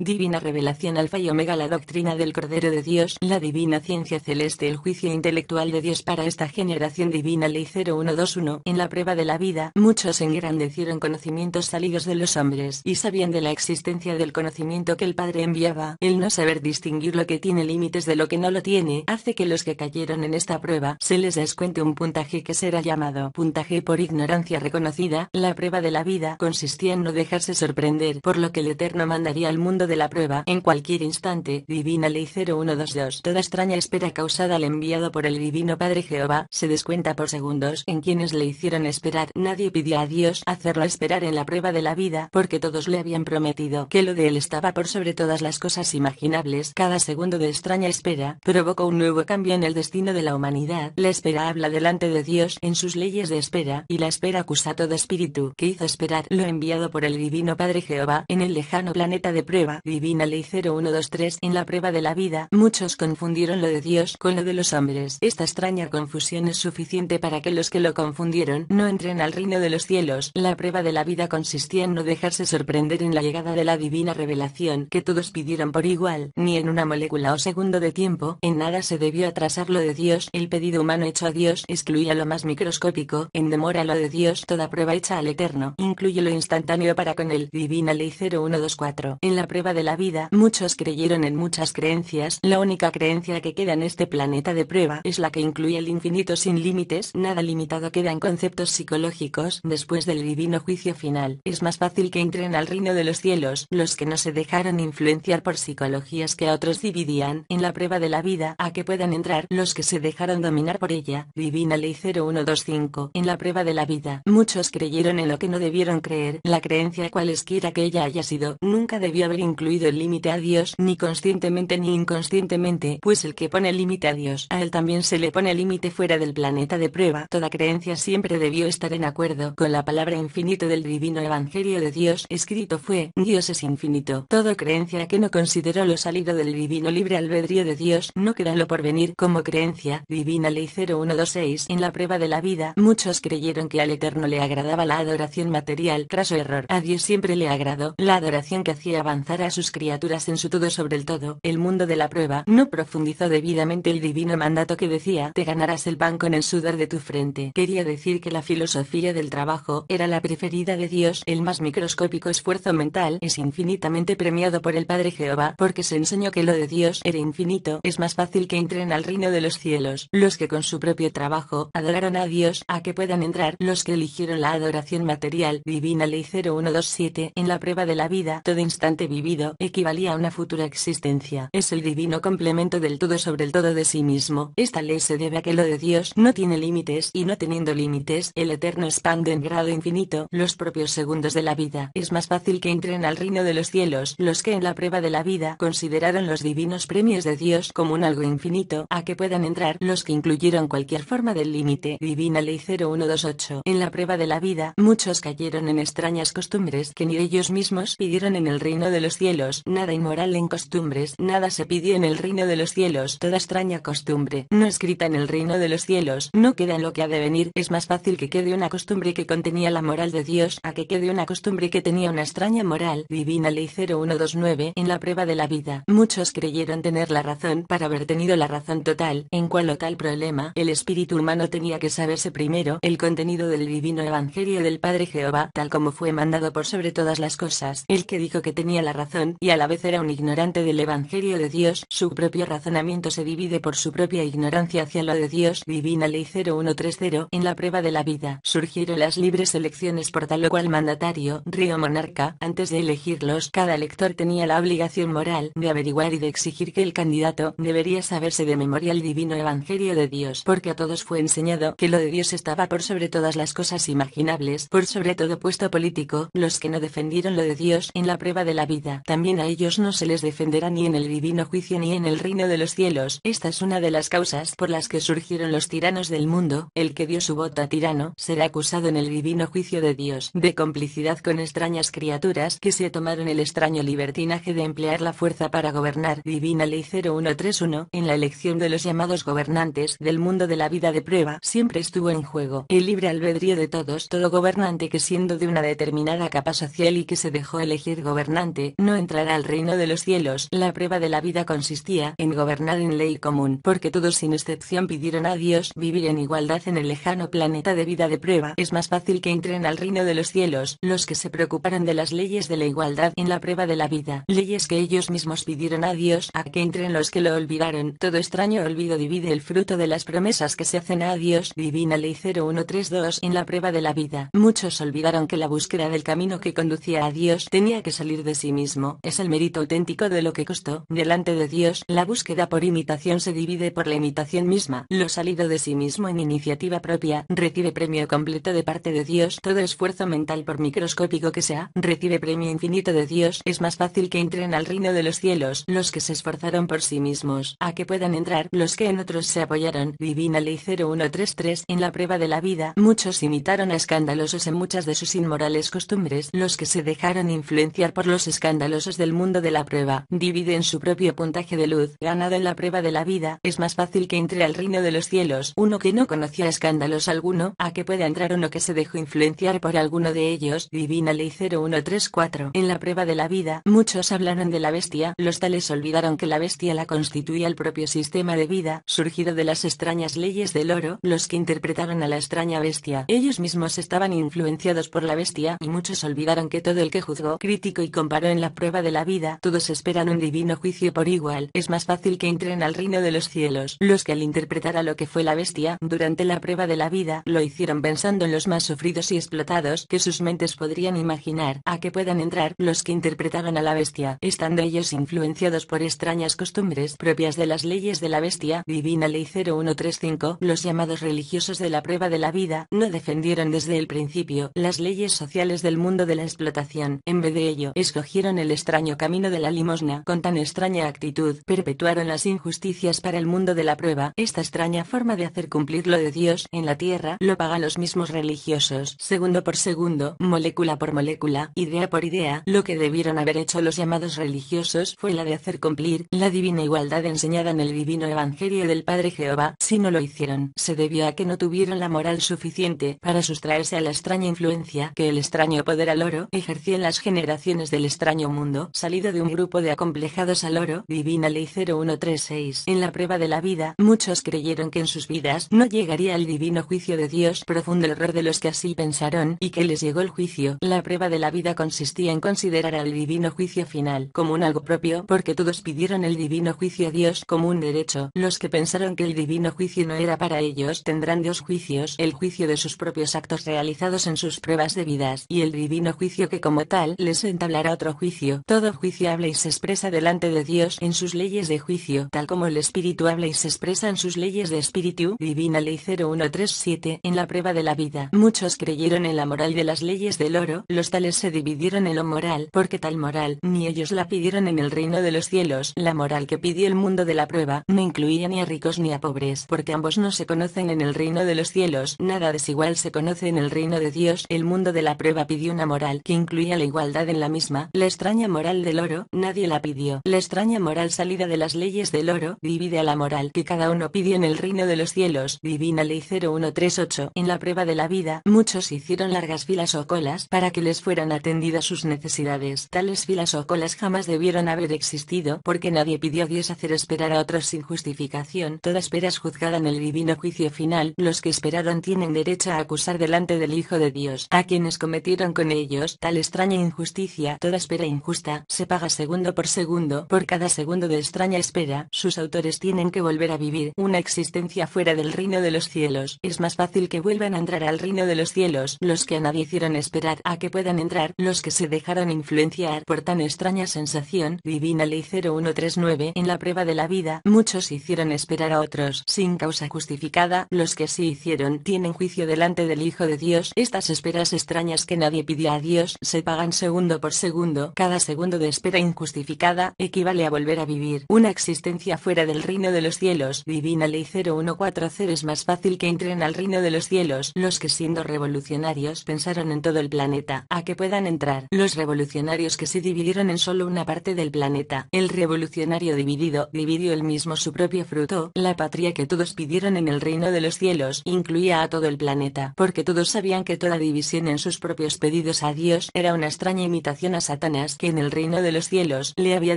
Divina revelación alfa y omega la doctrina del Cordero de Dios, la divina ciencia celeste, el juicio intelectual de Dios para esta generación divina ley 0121. En la prueba de la vida, muchos engrandecieron conocimientos salidos de los hombres y sabían de la existencia del conocimiento que el Padre enviaba. El no saber distinguir lo que tiene límites de lo que no lo tiene, hace que los que cayeron en esta prueba se les descuente un puntaje que será llamado puntaje por ignorancia reconocida. La prueba de la vida consistía en no dejarse sorprender por lo que el Eterno mandaría al mundo de la prueba en cualquier instante. Divina Ley 0122. Toda extraña espera causada al enviado por el Divino Padre Jehová se descuenta por segundos en quienes le hicieron esperar. Nadie pidió a Dios hacerlo esperar en la prueba de la vida porque todos le habían prometido que lo de él estaba por sobre todas las cosas imaginables. Cada segundo de extraña espera provocó un nuevo cambio en el destino de la humanidad. La espera habla delante de Dios en sus leyes de espera y la espera acusa todo espíritu que hizo esperar lo enviado por el Divino Padre Jehová en el lejano planeta de prueba divina ley 0123 en la prueba de la vida, muchos confundieron lo de Dios con lo de los hombres. Esta extraña confusión es suficiente para que los que lo confundieron no entren al reino de los cielos. La prueba de la vida consistía en no dejarse sorprender en la llegada de la divina revelación que todos pidieron por igual, ni en una molécula o segundo de tiempo, en nada se debió atrasar lo de Dios, el pedido humano hecho a Dios excluía lo más microscópico, en demora lo de Dios toda prueba hecha al Eterno, incluye lo instantáneo para con el Divina Ley 0124. En la prueba de la vida. Muchos creyeron en muchas creencias. La única creencia que queda en este planeta de prueba es la que incluye el infinito sin límites. Nada limitado quedan conceptos psicológicos. Después del divino juicio final, es más fácil que entren al reino de los cielos los que no se dejaron influenciar por psicologías que a otros dividían en la prueba de la vida a que puedan entrar los que se dejaron dominar por ella. Divina Ley 0125. En la prueba de la vida, muchos creyeron en lo que no debieron creer. La creencia cualesquiera que ella haya sido, nunca debió haber incluido el límite a Dios ni conscientemente ni inconscientemente, pues el que pone límite a Dios, a él también se le pone límite fuera del planeta de prueba. Toda creencia siempre debió estar en acuerdo con la palabra infinito del divino evangelio de Dios. Escrito fue, Dios es infinito. Toda creencia que no consideró lo salido del divino libre albedrío de Dios, no queda por venir como creencia. Divina Ley 0126 En la prueba de la vida, muchos creyeron que al Eterno le agradaba la adoración material. Tras su error, a Dios siempre le agradó la adoración que hacía avanzar a sus criaturas en su todo sobre el todo, el mundo de la prueba, no profundizó debidamente el divino mandato que decía te ganarás el pan con el sudor de tu frente. Quería decir que la filosofía del trabajo era la preferida de Dios, el más microscópico esfuerzo mental es infinitamente premiado por el Padre Jehová, porque se enseñó que lo de Dios era infinito, es más fácil que entren al reino de los cielos, los que con su propio trabajo adoraron a Dios, a que puedan entrar los que eligieron la adoración material, divina ley 0127, en la prueba de la vida, todo instante vivir equivalía a una futura existencia. Es el divino complemento del todo sobre el todo de sí mismo. Esta ley se debe a que lo de Dios no tiene límites y no teniendo límites, el eterno expande en grado infinito los propios segundos de la vida. Es más fácil que entren al reino de los cielos los que en la prueba de la vida consideraron los divinos premios de Dios como un algo infinito a que puedan entrar los que incluyeron cualquier forma del límite. Divina Ley 0128. En la prueba de la vida, muchos cayeron en extrañas costumbres que ni ellos mismos pidieron en el reino de los cielos, nada inmoral en costumbres, nada se pide en el reino de los cielos, toda extraña costumbre, no escrita en el reino de los cielos, no queda en lo que ha de venir, es más fácil que quede una costumbre que contenía la moral de Dios, a que quede una costumbre que tenía una extraña moral, divina ley 0129, en la prueba de la vida, muchos creyeron tener la razón para haber tenido la razón total, en cual o tal problema, el espíritu humano tenía que saberse primero, el contenido del divino evangelio del Padre Jehová, tal como fue mandado por sobre todas las cosas, el que dijo que tenía la razón y a la vez era un ignorante del Evangelio de Dios. Su propio razonamiento se divide por su propia ignorancia hacia lo de Dios. Divina Ley 0130. En la prueba de la vida surgieron las libres elecciones por tal o cual mandatario, río monarca. Antes de elegirlos, cada elector tenía la obligación moral de averiguar y de exigir que el candidato debería saberse de memoria el divino Evangelio de Dios, porque a todos fue enseñado que lo de Dios estaba por sobre todas las cosas imaginables, por sobre todo puesto político, los que no defendieron lo de Dios en la prueba de la vida también a ellos no se les defenderá ni en el divino juicio ni en el reino de los cielos. Esta es una de las causas por las que surgieron los tiranos del mundo, el que dio su voto a tirano, será acusado en el divino juicio de Dios, de complicidad con extrañas criaturas que se tomaron el extraño libertinaje de emplear la fuerza para gobernar. Divina Ley 0131, en la elección de los llamados gobernantes del mundo de la vida de prueba, siempre estuvo en juego el libre albedrío de todos, todo gobernante que siendo de una determinada capa social y que se dejó elegir gobernante, no entrará al reino de los cielos. La prueba de la vida consistía en gobernar en ley común, porque todos sin excepción pidieron a Dios vivir en igualdad en el lejano planeta de vida de prueba. Es más fácil que entren al reino de los cielos los que se preocuparon de las leyes de la igualdad en la prueba de la vida, leyes que ellos mismos pidieron a Dios a que entren los que lo olvidaron. Todo extraño olvido divide el fruto de las promesas que se hacen a Dios. Divina Ley 0132 en la prueba de la vida. Muchos olvidaron que la búsqueda del camino que conducía a Dios tenía que salir de sí mismo es el mérito auténtico de lo que costó. Delante de Dios, la búsqueda por imitación se divide por la imitación misma. Lo salido de sí mismo en iniciativa propia recibe premio completo de parte de Dios. Todo esfuerzo mental por microscópico que sea, recibe premio infinito de Dios. Es más fácil que entren al reino de los cielos los que se esforzaron por sí mismos, a que puedan entrar los que en otros se apoyaron. Divina Ley 0133 En la prueba de la vida, muchos imitaron a escandalosos en muchas de sus inmorales costumbres, los que se dejaron influenciar por los escándalos los del mundo de la prueba. Dividen su propio puntaje de luz, ganado en la prueba de la vida, es más fácil que entre al reino de los cielos uno que no conocía escándalos alguno, a que pueda entrar uno que se dejó influenciar por alguno de ellos. Divina Ley 0134. En la prueba de la vida, muchos hablaron de la bestia, los tales olvidaron que la bestia la constituía el propio sistema de vida, surgido de las extrañas leyes del oro, los que interpretaron a la extraña bestia. Ellos mismos estaban influenciados por la bestia y muchos olvidaron que todo el que juzgó, crítico y comparó en la prueba de la vida, todos esperan un divino juicio por igual. Es más fácil que entren al reino de los cielos. Los que al interpretar a lo que fue la bestia durante la prueba de la vida, lo hicieron pensando en los más sufridos y explotados que sus mentes podrían imaginar, a que puedan entrar los que interpretaban a la bestia, estando ellos influenciados por extrañas costumbres propias de las leyes de la bestia, divina ley 0135, los llamados religiosos de la prueba de la vida, no defendieron desde el principio las leyes sociales del mundo de la explotación, en vez de ello, escogieron el extraño camino de la limosna con tan extraña actitud, perpetuaron las injusticias para el mundo de la prueba, esta extraña forma de hacer cumplir lo de Dios en la tierra lo pagan los mismos religiosos, segundo por segundo, molécula por molécula, idea por idea, lo que debieron haber hecho los llamados religiosos fue la de hacer cumplir la divina igualdad enseñada en el divino evangelio del Padre Jehová, si no lo hicieron, se debió a que no tuvieron la moral suficiente para sustraerse a la extraña influencia que el extraño poder al oro ejercía en las generaciones del extraño mundo, salido de un grupo de acomplejados al oro, Divina Ley 0136. En la prueba de la vida, muchos creyeron que en sus vidas no llegaría el divino juicio de Dios, profundo error de los que así pensaron, y que les llegó el juicio. La prueba de la vida consistía en considerar al divino juicio final como un algo propio, porque todos pidieron el divino juicio a Dios como un derecho. Los que pensaron que el divino juicio no era para ellos tendrán dos juicios, el juicio de sus propios actos realizados en sus pruebas de vidas, y el divino juicio que como tal les entablará otro juicio todo juicio habla y se expresa delante de Dios en sus leyes de juicio, tal como el espíritu habla y se expresa en sus leyes de espíritu. Divina Ley 0137 en la prueba de la vida. Muchos creyeron en la moral de las leyes del oro, los tales se dividieron en lo moral, porque tal moral ni ellos la pidieron en el reino de los cielos. La moral que pidió el mundo de la prueba no incluía ni a ricos ni a pobres, porque ambos no se conocen en el reino de los cielos. Nada desigual se conoce en el reino de Dios. El mundo de la prueba pidió una moral que incluía la igualdad en la misma. La extraña moral del oro, nadie la pidió. La extraña moral salida de las leyes del oro divide a la moral que cada uno pidió en el reino de los cielos. Divina Ley 0138. En la prueba de la vida, muchos hicieron largas filas o colas para que les fueran atendidas sus necesidades. Tales filas o colas jamás debieron haber existido porque nadie pidió a Dios hacer esperar a otros sin justificación. Toda espera es juzgada en el divino juicio final. Los que esperaron tienen derecho a acusar delante del Hijo de Dios a quienes cometieron con ellos tal extraña injusticia. Toda espera injusta, se paga segundo por segundo, por cada segundo de extraña espera, sus autores tienen que volver a vivir una existencia fuera del reino de los cielos, es más fácil que vuelvan a entrar al reino de los cielos, los que a nadie hicieron esperar a que puedan entrar, los que se dejaron influenciar por tan extraña sensación, divina ley 0139, en la prueba de la vida, muchos hicieron esperar a otros, sin causa justificada, los que sí hicieron tienen juicio delante del Hijo de Dios, estas esperas extrañas que nadie pidió a Dios, se pagan segundo por segundo, cada cada segundo de espera injustificada equivale a volver a vivir una existencia fuera del reino de los cielos. Divina Ley 0140 es más fácil que entren al reino de los cielos los que siendo revolucionarios pensaron en todo el planeta a que puedan entrar los revolucionarios que se dividieron en solo una parte del planeta. El revolucionario dividido dividió el mismo su propio fruto. La patria que todos pidieron en el reino de los cielos incluía a todo el planeta, porque todos sabían que toda división en sus propios pedidos a Dios era una extraña imitación a Satanás que en el reino de los cielos le había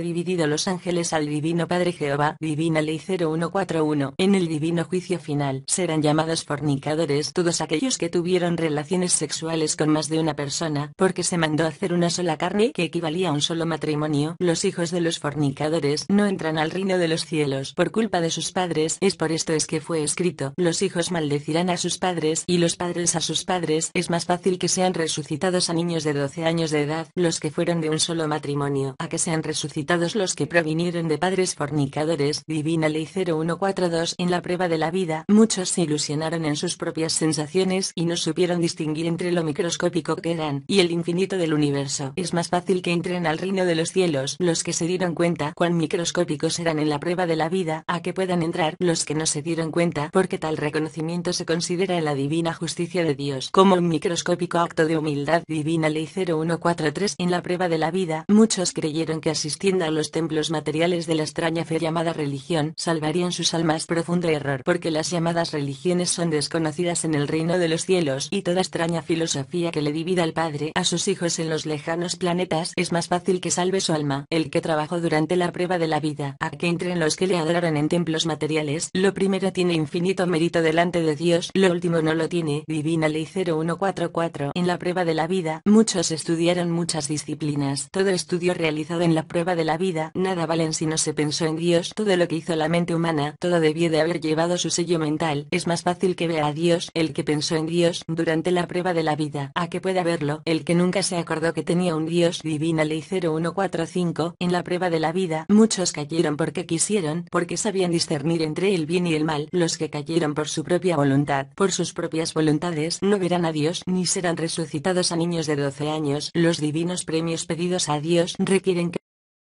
dividido los ángeles al divino Padre Jehová, Divina Ley 0141, en el divino juicio final. Serán llamados fornicadores todos aquellos que tuvieron relaciones sexuales con más de una persona, porque se mandó hacer una sola carne que equivalía a un solo matrimonio. Los hijos de los fornicadores no entran al reino de los cielos por culpa de sus padres, es por esto es que fue escrito, los hijos maldecirán a sus padres y los padres a sus padres, es más fácil que sean resucitados a niños de 12 años de edad, los que fueron de un solo lo matrimonio a que sean resucitados los que provinieron de padres fornicadores. Divina Ley 0142 En la prueba de la vida, muchos se ilusionaron en sus propias sensaciones y no supieron distinguir entre lo microscópico que eran y el infinito del universo. Es más fácil que entren al reino de los cielos los que se dieron cuenta cuán microscópicos eran en la prueba de la vida a que puedan entrar los que no se dieron cuenta porque tal reconocimiento se considera en la divina justicia de Dios como un microscópico acto de humildad divina ley 0143 en la prueba de la vida, muchos creyeron que asistiendo a los templos materiales de la extraña fe llamada religión salvarían sus almas. Profundo error, porque las llamadas religiones son desconocidas en el reino de los cielos y toda extraña filosofía que le divida al Padre a sus hijos en los lejanos planetas es más fácil que salve su alma. El que trabajó durante la prueba de la vida, a que entren los que le adoran en templos materiales, lo primero tiene infinito mérito delante de Dios, lo último no lo tiene. Divina Ley 0144. En la prueba de la vida, muchos estudiaron muchas disciplinas todo estudio realizado en la prueba de la vida, nada valen si no se pensó en Dios. Todo lo que hizo la mente humana, todo debió de haber llevado su sello mental. Es más fácil que vea a Dios, el que pensó en Dios, durante la prueba de la vida, a que pueda verlo, el que nunca se acordó que tenía un Dios divina ley 0145. En la prueba de la vida, muchos cayeron porque quisieron, porque sabían discernir entre el bien y el mal. Los que cayeron por su propia voluntad, por sus propias voluntades, no verán a Dios, ni serán resucitados a niños de 12 años. Los divinos premios pedidos Adiós a Dios requieren que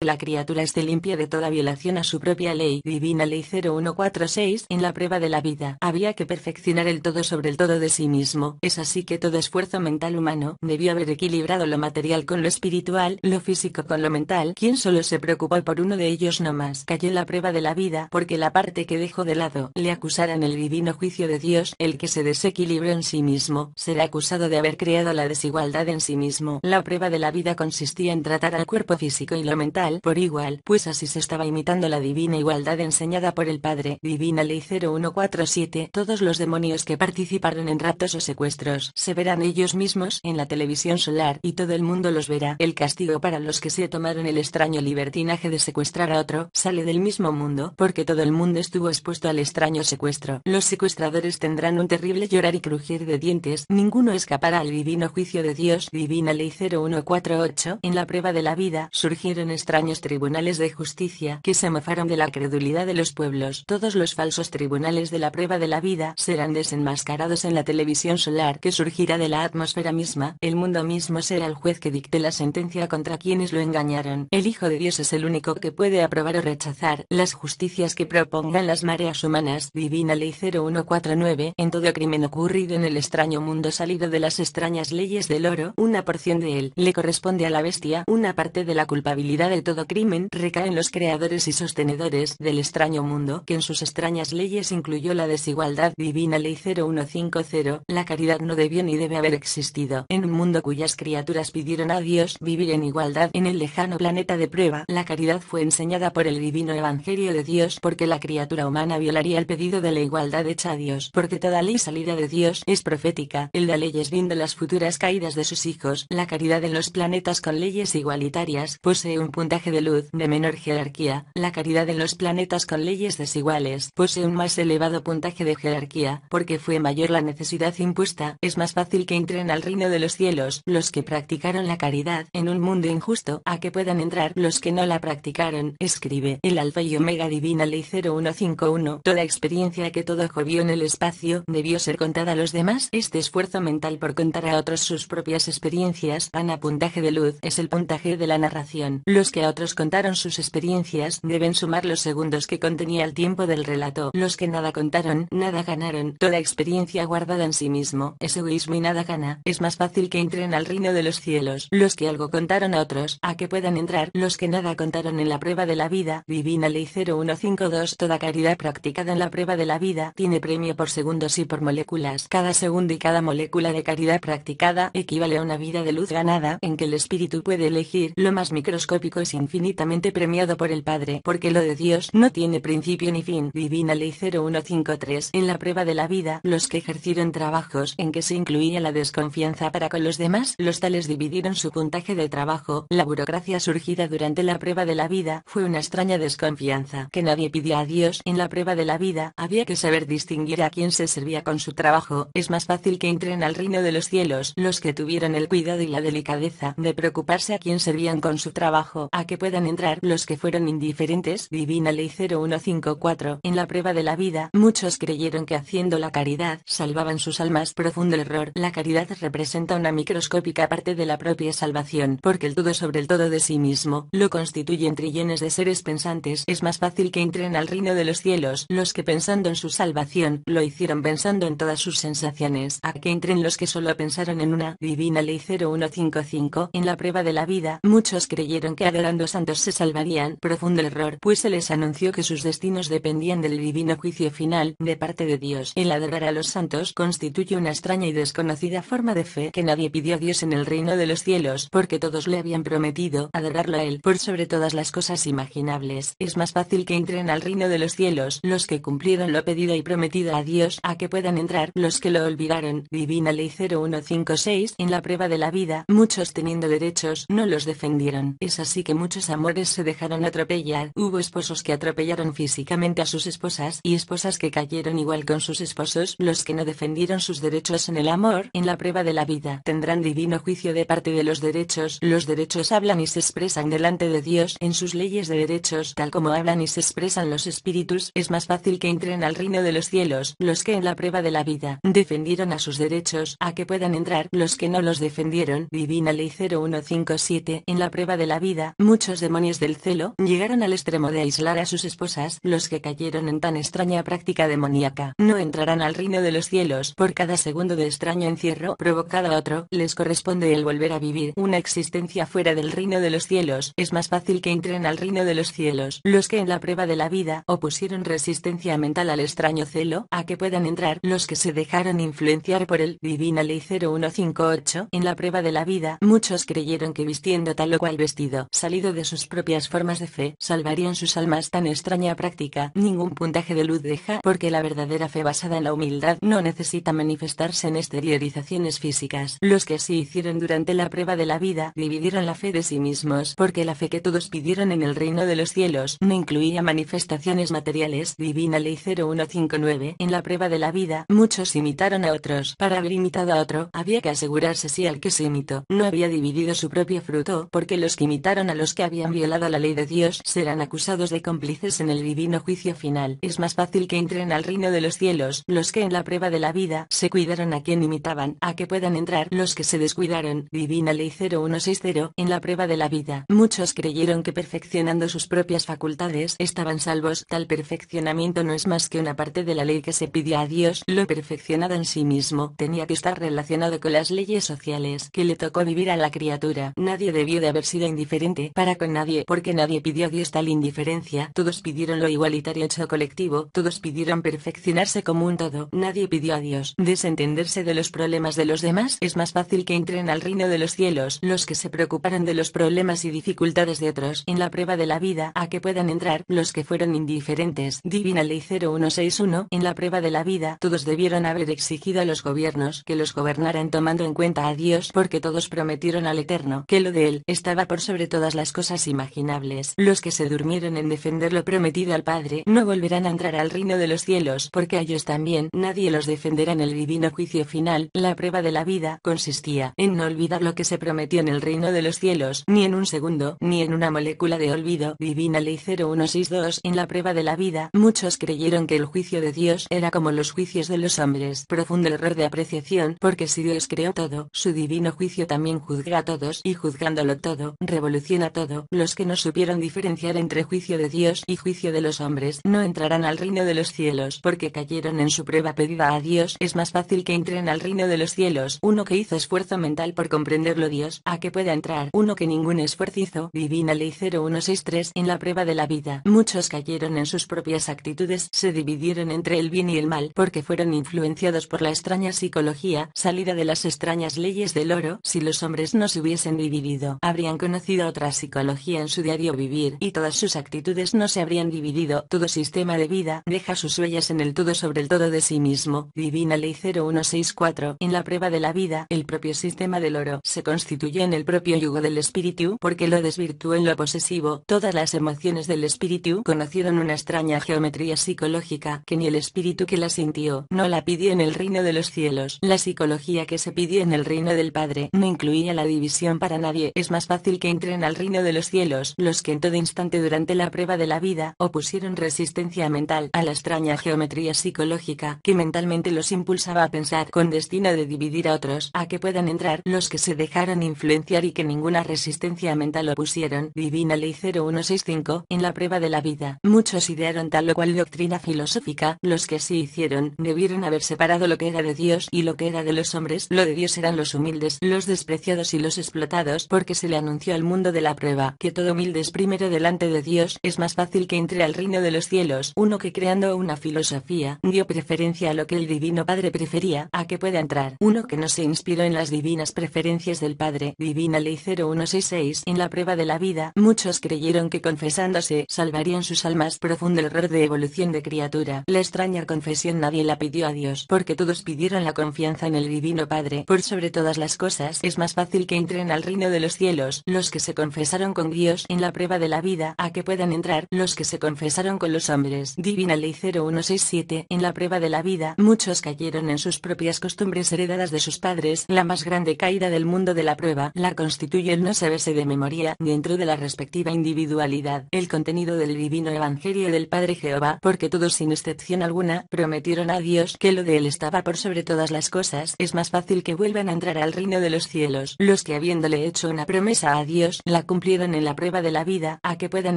la criatura esté limpia de toda violación a su propia ley divina ley 0146 en la prueba de la vida. Había que perfeccionar el todo sobre el todo de sí mismo. Es así que todo esfuerzo mental humano debió haber equilibrado lo material con lo espiritual, lo físico con lo mental. Quien solo se preocupó por uno de ellos no más. Cayó la prueba de la vida porque la parte que dejó de lado le acusaran el divino juicio de Dios, el que se desequilibró en sí mismo, será acusado de haber creado la desigualdad en sí mismo. La prueba de la vida consistía en tratar al cuerpo físico y lo mental por igual, pues así se estaba imitando la divina igualdad enseñada por el Padre. Divina Ley 0147. Todos los demonios que participaron en raptos o secuestros se verán ellos mismos en la televisión solar y todo el mundo los verá. El castigo para los que se tomaron el extraño libertinaje de secuestrar a otro sale del mismo mundo, porque todo el mundo estuvo expuesto al extraño secuestro. Los secuestradores tendrán un terrible llorar y crujir de dientes, ninguno escapará al divino juicio de Dios. Divina Ley 0148. En la prueba de la vida surgieron extraños extraños tribunales de justicia que se mofaron de la credulidad de los pueblos. Todos los falsos tribunales de la prueba de la vida serán desenmascarados en la televisión solar que surgirá de la atmósfera misma. El mundo mismo será el juez que dicte la sentencia contra quienes lo engañaron. El Hijo de Dios es el único que puede aprobar o rechazar las justicias que propongan las mareas humanas. Divina Ley 0149. En todo crimen ocurrido en el extraño mundo salido de las extrañas leyes del oro, una porción de él le corresponde a la bestia, una parte de la culpabilidad del todo crimen recae en los creadores y sostenedores del extraño mundo que en sus extrañas leyes incluyó la desigualdad divina ley 0150, la caridad no debió ni debe haber existido en un mundo cuyas criaturas pidieron a Dios vivir en igualdad en el lejano planeta de prueba. La caridad fue enseñada por el divino evangelio de Dios porque la criatura humana violaría el pedido de la igualdad hecha a Dios, porque toda ley salida de Dios es profética, el de leyes viendo las futuras caídas de sus hijos. La caridad en los planetas con leyes igualitarias posee un punto de luz de menor jerarquía, la caridad en los planetas con leyes desiguales posee un más elevado puntaje de jerarquía, porque fue mayor la necesidad impuesta, es más fácil que entren al reino de los cielos los que practicaron la caridad en un mundo injusto a que puedan entrar los que no la practicaron, escribe el Alfa y Omega Divina Ley 0151. Toda experiencia que todo jovió en el espacio debió ser contada a los demás. Este esfuerzo mental por contar a otros sus propias experiencias gana puntaje de luz, es el puntaje de la narración. Los que otros contaron sus experiencias deben sumar los segundos que contenía el tiempo del relato. Los que nada contaron, nada ganaron. Toda experiencia guardada en sí mismo es egoísmo y nada gana. Es más fácil que entren al reino de los cielos los que algo contaron a otros, a que puedan entrar los que nada contaron en la prueba de la vida. Divina Ley 0152 Toda caridad practicada en la prueba de la vida tiene premio por segundos y por moléculas. Cada segundo y cada molécula de caridad practicada equivale a una vida de luz ganada en que el espíritu puede elegir lo más microscópico y infinitamente premiado por el Padre porque lo de Dios no tiene principio ni fin. Divina Ley 0153 En la prueba de la vida, los que ejercieron trabajos en que se incluía la desconfianza para con los demás, los tales dividieron su puntaje de trabajo. La burocracia surgida durante la prueba de la vida fue una extraña desconfianza que nadie pidió a Dios. En la prueba de la vida había que saber distinguir a quién se servía con su trabajo. Es más fácil que entren al reino de los cielos los que tuvieron el cuidado y la delicadeza de preocuparse a quién servían con su trabajo, que puedan entrar los que fueron indiferentes. Divina Ley 0154. En la prueba de la vida, muchos creyeron que haciendo la caridad salvaban sus almas. Profundo error. La caridad representa una microscópica parte de la propia salvación, porque el todo sobre el todo de sí mismo lo constituyen trillones de seres pensantes. Es más fácil que entren al reino de los cielos los que pensando en su salvación lo hicieron pensando en todas sus sensaciones, a que entren los que solo pensaron en una. Divina Ley 0155. En la prueba de la vida, muchos creyeron que adoran los santos se salvarían. Profundo error, pues se les anunció que sus destinos dependían del divino juicio final de parte de Dios. El adorar a los santos constituye una extraña y desconocida forma de fe que nadie pidió a Dios en el reino de los cielos, porque todos le habían prometido adorarlo a Él por sobre todas las cosas imaginables. Es más fácil que entren al reino de los cielos los que cumplieron lo pedido y prometido a Dios a que puedan entrar los que lo olvidaron. Divina Ley 0156 En la prueba de la vida, muchos teniendo derechos no los defendieron. Es así que muchos amores se dejaron atropellar. Hubo esposos que atropellaron físicamente a sus esposas y esposas que cayeron igual con sus esposos. Los que no defendieron sus derechos en el amor, en la prueba de la vida, tendrán divino juicio de parte de los derechos. Los derechos hablan y se expresan delante de Dios en sus leyes de derechos, tal como hablan y se expresan los espíritus. Es más fácil que entren al reino de los cielos los que en la prueba de la vida defendieron a sus derechos a que puedan entrar los que no los defendieron. Divina Ley 0157 en la prueba de la vida Muchos demonios del celo llegaron al extremo de aislar a sus esposas, los que cayeron en tan extraña práctica demoníaca. No entrarán al reino de los cielos, por cada segundo de extraño encierro provocado a otro, les corresponde el volver a vivir una existencia fuera del reino de los cielos. Es más fácil que entren al reino de los cielos los que en la prueba de la vida opusieron resistencia mental al extraño celo, a que puedan entrar los que se dejaron influenciar por el Divina Ley 0158. En la prueba de la vida, muchos creyeron que vistiendo tal o cual vestido, de sus propias formas de fe, salvarían sus almas tan extraña práctica. Ningún puntaje de luz deja, porque la verdadera fe basada en la humildad no necesita manifestarse en exteriorizaciones físicas. Los que sí hicieron durante la prueba de la vida, dividieron la fe de sí mismos, porque la fe que todos pidieron en el reino de los cielos no incluía manifestaciones materiales. Divina Ley 0159. En la prueba de la vida, muchos imitaron a otros. Para haber imitado a otro, había que asegurarse si al que se imitó no había dividido su propio fruto, porque los que imitaron a los los que habían violado la ley de Dios serán acusados de cómplices en el divino juicio final. Es más fácil que entren al reino de los cielos los que en la prueba de la vida se cuidaron a quien imitaban, a que puedan entrar los que se descuidaron. Divina Ley 0160 en la prueba de la vida. Muchos creyeron que perfeccionando sus propias facultades estaban salvos. Tal perfeccionamiento no es más que una parte de la ley que se pidió a Dios. Lo perfeccionado en sí mismo tenía que estar relacionado con las leyes sociales que le tocó vivir a la criatura. Nadie debió de haber sido indiferente para con nadie porque nadie pidió a Dios tal indiferencia, todos pidieron lo igualitario hecho colectivo, todos pidieron perfeccionarse como un todo, nadie pidió a Dios. Desentenderse de los problemas de los demás es más fácil que entren al reino de los cielos los que se preocuparan de los problemas y dificultades de otros en la prueba de la vida a que puedan entrar los que fueron indiferentes. Divina Ley 0161 En la prueba de la vida todos debieron haber exigido a los gobiernos que los gobernaran tomando en cuenta a Dios porque todos prometieron al Eterno que lo de Él estaba por sobre todas las cosas imaginables. Los que se durmieron en defender lo prometido al Padre no volverán a entrar al reino de los cielos, porque a ellos también nadie los defenderá en el divino juicio final. La prueba de la vida consistía en no olvidar lo que se prometió en el reino de los cielos, ni en un segundo, ni en una molécula de olvido. Divina Ley 0162 En la prueba de la vida, muchos creyeron que el juicio de Dios era como los juicios de los hombres. Profundo error de apreciación, porque si Dios creó todo, su divino juicio también juzga a todos y juzgándolo todo, revoluciona todo, los que no supieron diferenciar entre juicio de Dios y juicio de los hombres no entrarán al reino de los cielos porque cayeron en su prueba pedida a Dios. Es más fácil que entren al reino de los cielos uno que hizo esfuerzo mental por comprenderlo Dios a que pueda entrar uno que ningún esfuerzo hizo. Divina Ley 0163 en la prueba de la vida. Muchos cayeron en sus propias actitudes, se dividieron entre el bien y el mal porque fueron influenciados por la extraña psicología, salida de las extrañas leyes del oro. Si los hombres no se hubiesen dividido, habrían conocido otras psicología en su diario vivir y todas sus actitudes no se habrían dividido. Todo sistema de vida deja sus huellas en el todo sobre el todo de sí mismo. Divina Ley 0164. En la prueba de la vida, el propio sistema del oro se constituye en el propio yugo del espíritu porque lo desvirtuó en lo posesivo. Todas las emociones del espíritu conocieron una extraña geometría psicológica que ni el espíritu que la sintió no la pidió en el reino de los cielos. La psicología que se pidió en el reino del Padre no incluía la división para nadie. Es más fácil que entren al reino de los cielos, los que en todo instante durante la prueba de la vida opusieron resistencia mental a la extraña geometría psicológica que mentalmente los impulsaba a pensar con destino de dividir a otros a que puedan entrar los que se dejaron influenciar y que ninguna resistencia mental opusieron. Divina Ley 0165, en la prueba de la vida. Muchos idearon tal o cual doctrina filosófica, los que sí hicieron debieron haber separado lo que era de Dios y lo que era de los hombres. Lo de Dios eran los humildes, los despreciados y los explotados porque se le anunció al mundo de la prueba que todo humilde primero delante de Dios es más fácil que entre al reino de los cielos uno que creando una filosofía dio preferencia a lo que el divino Padre prefería a que pueda entrar uno que no se inspiró en las divinas preferencias del Padre Divina Ley 0166 en la prueba de la vida muchos creyeron que confesándose salvarían sus almas profundo error de evolución de criatura la extraña confesión nadie la pidió a Dios porque todos pidieron la confianza en el divino Padre por sobre todas las cosas es más fácil que entren al reino de los cielos los que se confesan confesaron con Dios en la prueba de la vida a que puedan entrar los que se confesaron con los hombres. Divina Ley 0167 En la prueba de la vida muchos cayeron en sus propias costumbres heredadas de sus padres. La más grande caída del mundo de la prueba la constituye el no saberse de memoria dentro de la respectiva individualidad. El contenido del divino evangelio del Padre Jehová, porque todos sin excepción alguna prometieron a Dios que lo de él estaba por sobre todas las cosas, es más fácil que vuelvan a entrar al reino de los cielos los que habiéndole hecho una promesa a Dios la cumplieron en la prueba de la vida a que puedan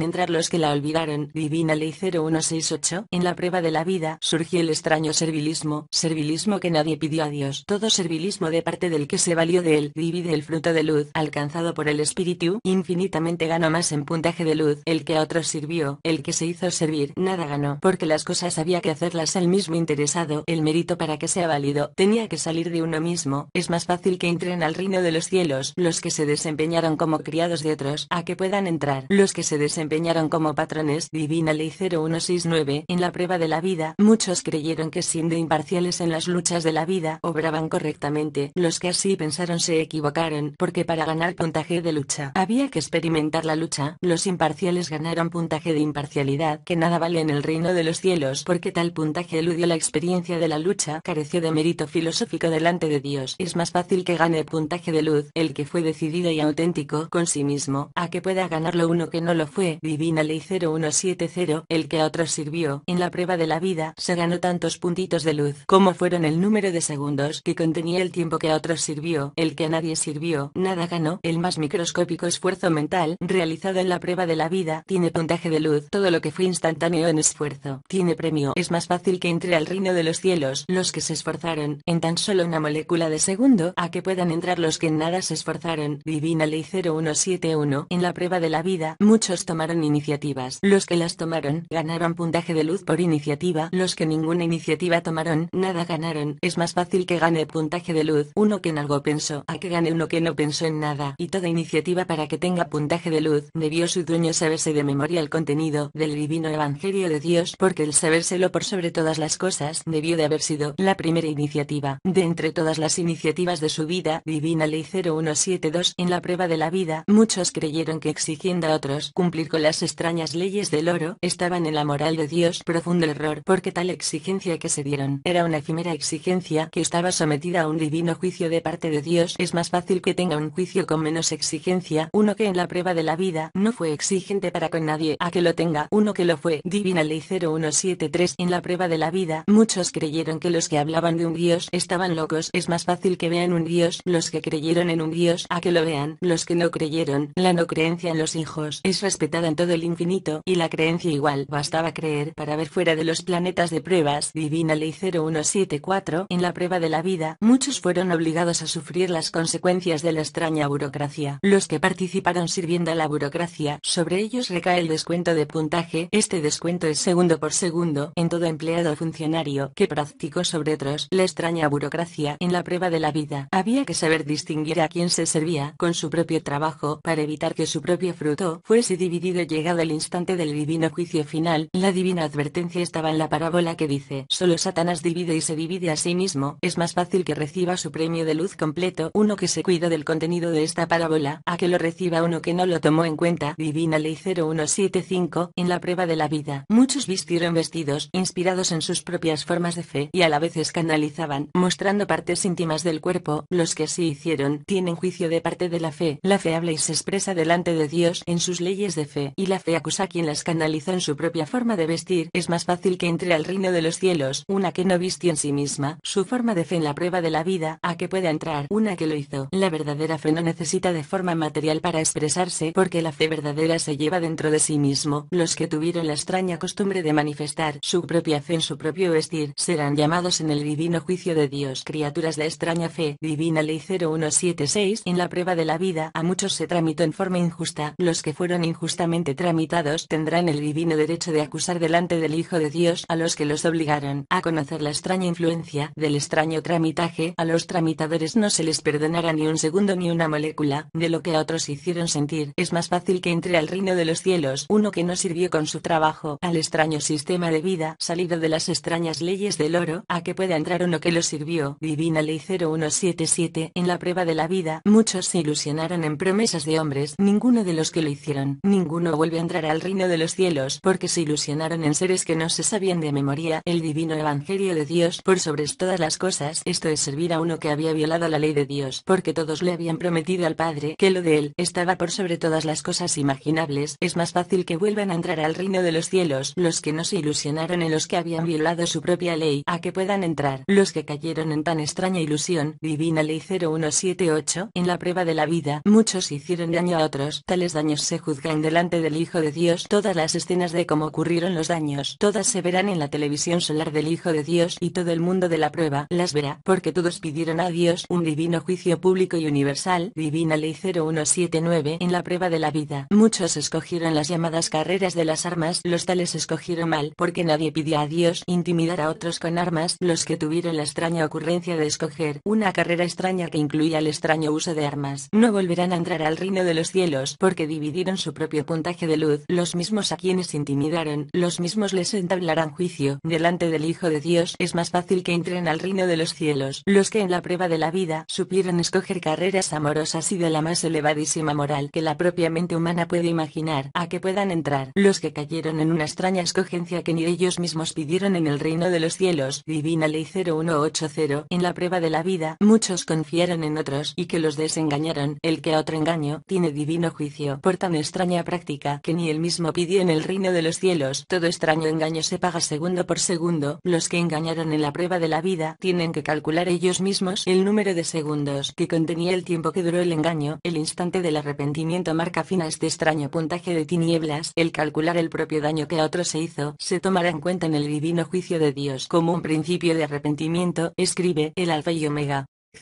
entrar los que la olvidaron. Divina Ley 0168. En la prueba de la vida surgió el extraño servilismo, servilismo que nadie pidió a Dios. Todo servilismo de parte del que se valió de él divide el fruto de luz alcanzado por el espíritu, infinitamente ganó más en puntaje de luz el que a otros sirvió, el que se hizo servir, nada ganó, porque las cosas había que hacerlas el mismo interesado, el mérito para que sea válido tenía que salir de uno mismo, es más fácil que entren al reino de los cielos los que se desempeñaron como criados de otros a que puedan entrar. Los que se desempeñaron como patrones Divina Ley 0169 en la prueba de la vida, muchos creyeron que siendo imparciales en las luchas de la vida obraban correctamente. Los que así pensaron se equivocaron, porque para ganar puntaje de lucha había que experimentar la lucha. Los imparciales ganaron puntaje de imparcialidad que nada vale en el reino de los cielos, porque tal puntaje eludió la experiencia de la lucha, careció de mérito filosófico delante de Dios. Es más fácil que gane puntaje de luz el que fue decidido y auténtico con sí mismo a que pueda ganarlo uno que no lo fue. Divina Ley 0170, el que a otros sirvió. En la prueba de la vida se ganó tantos puntitos de luz como fueron el número de segundos que contenía el tiempo que a otros sirvió, el que a nadie sirvió, nada ganó. El más microscópico esfuerzo mental realizado en la prueba de la vida tiene puntaje de luz. Todo lo que fue instantáneo en esfuerzo tiene premio. Es más fácil que entre al reino de los cielos los que se esforzaron en tan solo una molécula de segundo a que puedan entrar los que en nada se esforzaron. Divina Ley 0171 en la prueba de la vida, muchos tomaron iniciativas. Los que las tomaron, ganaron puntaje de luz por iniciativa. Los que ninguna iniciativa tomaron, nada ganaron. Es más fácil que gane puntaje de luz uno que en algo pensó, a que gane uno que no pensó en nada. Y toda iniciativa para que tenga puntaje de luz, debió su dueño saberse de memoria el contenido del divino evangelio de Dios, porque el sabérselo por sobre todas las cosas, debió de haber sido la primera iniciativa. De entre todas las iniciativas de su vida, Divina Ley 0172, en la prueba de la vida, muchos que creyeron que exigiendo a otros cumplir con las extrañas leyes del oro, estaban en la moral de Dios profundo error, porque tal exigencia que se dieron era una efímera exigencia que estaba sometida a un divino juicio de parte de Dios. Es más fácil que tenga un juicio con menos exigencia, uno que en la prueba de la vida no fue exigente para con nadie, a que lo tenga uno que lo fue. Divina Ley 0173 En la prueba de la vida, muchos creyeron que los que hablaban de un Dios estaban locos. Es más fácil que vean un Dios los que creyeron en un Dios a que lo vean los que no creyeron. La no creencia en los hijos es respetada en todo el infinito y la creencia igual. Bastaba creer para ver fuera de los planetas de pruebas. Divina Ley 0174. En la prueba de la vida, muchos fueron obligados a sufrir las consecuencias de la extraña burocracia. Los que participaron sirviendo a la burocracia, sobre ellos recae el descuento de puntaje. Este descuento es segundo por segundo en todo empleado funcionario que practicó sobre otros la extraña burocracia en la prueba de la vida. Había que saber distinguir a quién se servía con su propio trabajo para evitar que su propio fruto fuese dividido llegado el instante del divino juicio final. La divina advertencia estaba en la parábola que dice, solo Satanás divide y se divide a sí mismo, es más fácil que reciba su premio de luz completo uno que se cuida del contenido de esta parábola, a que lo reciba uno que no lo tomó en cuenta. Divina Ley 0175, en la prueba de la vida, muchos vistieron vestidos, inspirados en sus propias formas de fe, y a la vez escandalizaban, mostrando partes íntimas del cuerpo, los que sí hicieron, tienen juicio de parte de la fe, la fe habla y se expresa adelante de Dios en sus leyes de fe, y la fe acusa a quien la escandalizó en su propia forma de vestir, es más fácil que entre al reino de los cielos una que no vistió en sí misma su forma de fe en la prueba de la vida, a que pueda entrar una que lo hizo. La verdadera fe no necesita de forma material para expresarse, porque la fe verdadera se lleva dentro de sí mismo. Los que tuvieron la extraña costumbre de manifestar su propia fe en su propio vestir serán llamados en el divino juicio de Dios criaturas de extraña fe. Divina Ley 0176 En la prueba de la vida a muchos se tramitó forma injusta. Los que fueron injustamente tramitados tendrán el divino derecho de acusar delante del Hijo de Dios a los que los obligaron a conocer la extraña influencia del extraño tramitaje. A los tramitadores no se les perdonará ni un segundo ni una molécula de lo que a otros hicieron sentir. Es más fácil que entre al reino de los cielos uno que no sirvió con su trabajo al extraño sistema de vida salido de las extrañas leyes del oro a que pueda entrar uno que lo sirvió. Divina Ley 0177 En la prueba de la vida, muchos se ilusionaron en promesas de hombres ninguno de los que lo hicieron, ninguno vuelve a entrar al reino de los cielos, porque se ilusionaron en seres que no se sabían de memoria el divino evangelio de Dios por sobre todas las cosas. Esto es servir a uno que había violado la ley de Dios, porque todos le habían prometido al Padre que lo de él estaba por sobre todas las cosas imaginables. Es más fácil que vuelvan a entrar al reino de los cielos los que no se ilusionaron en los que habían violado su propia ley, a que puedan entrar los que cayeron en tan extraña ilusión. Divina Ley 0178, en la prueba de la vida, muchos hicieron daño a otros. Tales daños se juzgan delante del Hijo de Dios. Todas las escenas de cómo ocurrieron los daños, todas se verán en la televisión solar del Hijo de Dios y todo el mundo de la prueba las verá, porque todos pidieron a Dios un divino juicio público y universal, Divina Ley 0179 en la prueba de la vida. Muchos escogieron las llamadas carreras de las armas, los tales escogieron mal, porque nadie pidió a Dios intimidar a otros con armas, los que tuvieron la extraña ocurrencia de escoger una carrera extraña que incluía el extraño uso de armas. No volverán a entrar al reino de los los cielos porque dividieron su propio puntaje de luz, los mismos a quienes intimidaron, los mismos les entablarán juicio, delante del Hijo de Dios es más fácil que entren al reino de los cielos, los que en la prueba de la vida supieron escoger carreras amorosas y de la más elevadísima moral que la propia mente humana puede imaginar, a que puedan entrar, los que cayeron en una extraña escogencia que ni ellos mismos pidieron en el reino de los cielos, Divina Ley 0180, en la prueba de la vida, muchos confiaron en otros y que los desengañaron, el que a otro engaño tiene divino juicio por tan extraña práctica que ni él mismo pidió en el reino de los cielos. Todo extraño engaño se paga segundo por segundo. Los que engañaron en la prueba de la vida tienen que calcular ellos mismos el número de segundos que contenía el tiempo que duró el engaño. El instante del arrepentimiento marca fin a este extraño puntaje de tinieblas. El calcular el propio daño que a otro se hizo se tomará en cuenta en el divino juicio de Dios como un principio de arrepentimiento, escribe el Alfa y Omega.